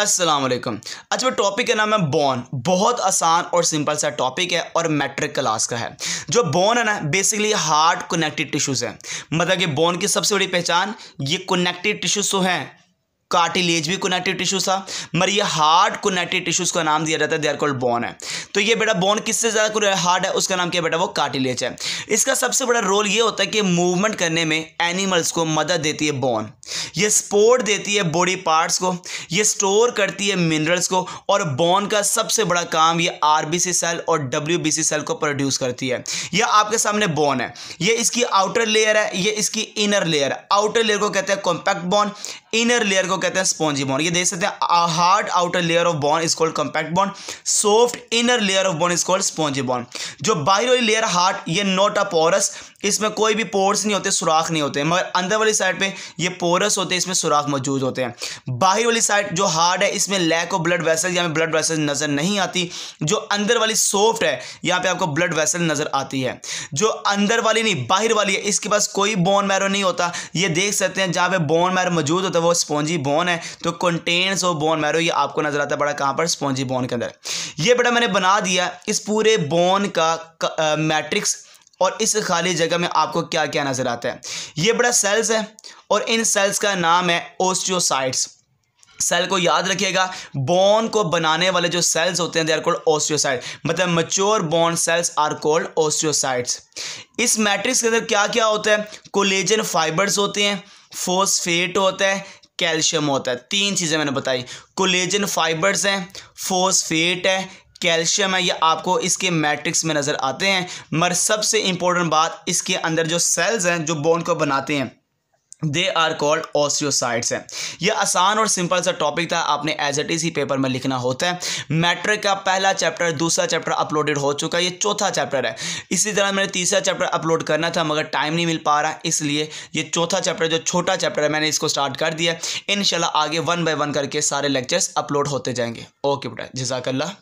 अस्सलाम वालेकुम अच्छा वो टॉपिक का नाम है बोन बहुत आसान और सिंपल सा टॉपिक है और मैट्रिक क्लास का है जो बोन है ना बेसिकली हार्ट कनेक्टेड टिश्यूज़ हैं मतलब कि बोन की सबसे बड़ी पहचान ये कनेक्टेड टिश्यूज़ तो हैं कार्टिलेज भी कनेक्टिव टिश्यूज था मगर ये हार्ड कनेक्टेड टिश्यूज का नाम दिया जाता है दे आर कॉल्ड बोन है तो ये बेटा बोन किससे ज़्यादा कुछ हार्ड है उसका नाम क्या बेटा वो कार्टिलेज है इसका सबसे बड़ा रोल ये होता है कि मूवमेंट करने में एनिमल्स को मदद देती है बोन ये स्पोर्ट देती है बॉडी पार्ट्स को ये स्टोर करती है मिनरल्स को और बोन का सबसे बड़ा काम ये आरबीसी सेल और डब्ल्यू सेल को प्रोड्यूस करती है यह आपके सामने बोन है ये इसकी आउटर लेयर है ये इसकी इनर लेयर है आउटर लेयर को कहते हैं कॉम्पैक्ट बॉन इनर लेयर को कहते हैं स्पॉन्जी बॉन्ड ये देख सकते हैं hard outer layer of bone is called compact bone soft inner layer of bone is called spongy bone जो बाहर वाली लेयर हार्ड ये नॉट अ पोरस इसमें कोई भी पोर्स नहीं होते सुराख नहीं होते मगर अंदर वाली साइड पे ये पोरस होते हैं इसमें सुराख मौजूद होते हैं बाहर वाली साइड जो हार्ड है इसमें लैक ऑफ ब्लड वेसल या ब्लड वेसल नज़र नहीं आती जो अंदर वाली सॉफ्ट है यहाँ पे आपको ब्लड वेसल नज़र आती है जो अंदर वाली नहीं बाहर वाली है इसके पास कोई बोन मैरो नहीं होता ये देख सकते हैं जहाँ पे बोन मैरो मौजूद होता है तो वो स्पॉन्जी बोन है तो कंटेन्स ऑफ बोन मैरो ये आपको नजर आता है बड़ा कहाँ पर स्पॉन्जी बोन के अंदर ये बेटा मैंने बना दिया इस पूरे बोन का, का मैट्रिक्स और इस खाली जगह में आपको क्या क्या नज़र आता है ये बड़ा सेल्स है और इन सेल्स का नाम है ओस्टियोसाइट्स सेल को याद रखिएगा बोन को बनाने वाले जो सेल्स होते हैं दे आर कोल्ड ओस्टियोसाइट मतलब mature bone cells are called osteocytes इस मैट्रिक्स के अंदर क्या क्या होता है कोलेजन फाइबर्स होते हैं फोस्फेट होता है कैल्शियम होता है तीन चीज़ें मैंने बताई कोलेजन फाइबर्स हैं फोस्फेट है कैल्शियम है ये आपको इसके मैट्रिक्स में नज़र आते हैं मगर सबसे इंपॉर्टेंट बात इसके अंदर जो सेल्स हैं जो बोन को बनाते हैं दे आर कॉल्ड ओसियोसाइट्स हैं यह आसान और सिंपल सा टॉपिक था आपने एज एट इज ही पेपर में लिखना होता है मैट्रिक का पहला चैप्टर दूसरा चैप्टर अपलोडेड हो चुका है ये चौथा चैप्टर है इसी तरह मैंने तीसरा चैप्टर अपलोड करना था मगर टाइम नहीं मिल पा रहा इसलिए ये चौथा चैप्टर जो छोटा चैप्टर है मैंने इसको स्टार्ट कर दिया इन आगे वन बाई वन करके सारे लेक्चर्स अपलोड होते जाएंगे ओके बेटा जजाकल्ला